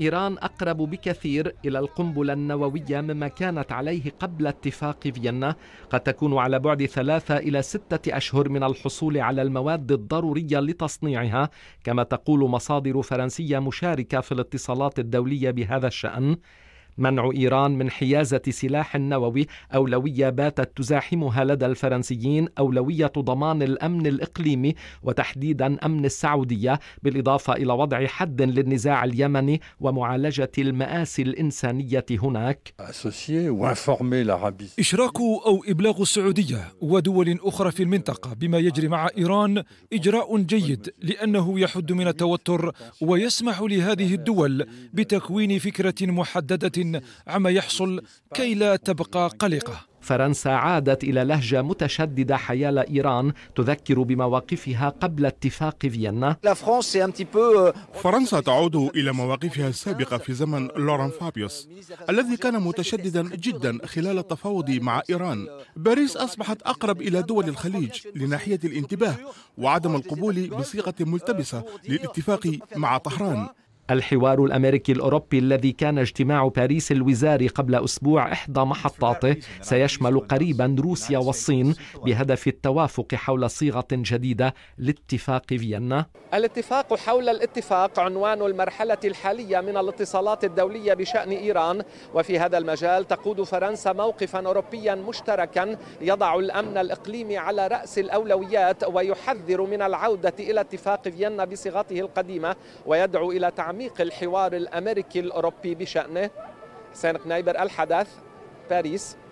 إيران أقرب بكثير إلى القنبلة النووية مما كانت عليه قبل اتفاق فيينا قد تكون على بعد ثلاثة إلى ستة أشهر من الحصول على المواد الضرورية لتصنيعها كما تقول مصادر فرنسية مشاركة في الاتصالات الدولية بهذا الشأن منع إيران من حيازة سلاح نووي أولوية باتت تزاحمها لدى الفرنسيين أولوية ضمان الأمن الإقليمي وتحديدا أمن السعودية بالإضافة إلى وضع حد للنزاع اليمني ومعالجة المآسي الإنسانية هناك إشراك أو إبلاغ السعودية ودول أخرى في المنطقة بما يجري مع إيران إجراء جيد لأنه يحد من التوتر ويسمح لهذه الدول بتكوين فكرة محددة عما يحصل كي لا تبقى قلقة فرنسا عادت إلى لهجة متشددة حيال إيران تذكر بمواقفها قبل اتفاق فيينا euh, فرنسا تعود إلى مواقفها السابقة في زمن لوران فابيوس الذي كان متشددا جدا خلال التفاوض مع إيران باريس أصبحت أقرب إلى دول الخليج لناحية الانتباه وعدم القبول بصيغة ملتبسة للاتفاق مع طهران الحوار الامريكي الاوروبي الذي كان اجتماع باريس الوزاري قبل اسبوع احدى محطاته سيشمل قريبا روسيا والصين بهدف التوافق حول صيغه جديده لاتفاق فيينا. الاتفاق حول الاتفاق عنوان المرحله الحاليه من الاتصالات الدوليه بشان ايران وفي هذا المجال تقود فرنسا موقفا اوروبيا مشتركا يضع الامن الاقليمي على راس الاولويات ويحذر من العوده الى اتفاق فيينا بصيغته القديمه ويدعو الى تعميم تعميق الحوار الأمريكي الأوروبي بشأنه سانت نايبر الحدث باريس